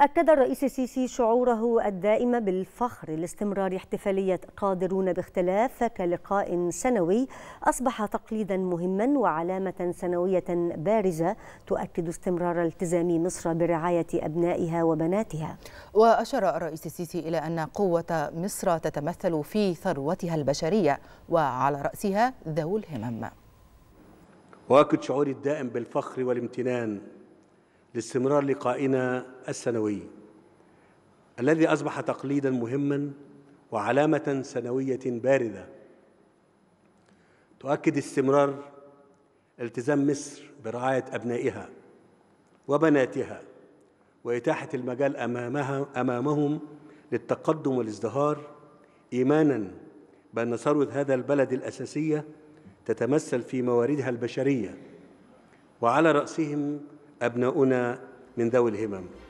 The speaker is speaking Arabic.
أكد الرئيس السيسي شعوره الدائم بالفخر لاستمرار احتفالية قادرون باختلاف كلقاء سنوي أصبح تقليدا مهما وعلامة سنوية بارزة تؤكد استمرار التزام مصر برعاية أبنائها وبناتها وأشار الرئيس السيسي إلى أن قوة مصر تتمثل في ثروتها البشرية وعلى رأسها ذوو الهمم وأكد شعوري الدائم بالفخر والامتنان لاستمرار لقائنا السنوي الذي أصبح تقليدا مهما وعلامة سنوية باردة تؤكد استمرار التزام مصر برعاية أبنائها وبناتها وإتاحة المجال أمامها أمامهم للتقدم والازدهار إيمانا بأن ثروة هذا البلد الأساسية تتمثل في مواردها البشرية وعلى رأسهم أبناؤنا من ذوي الهمم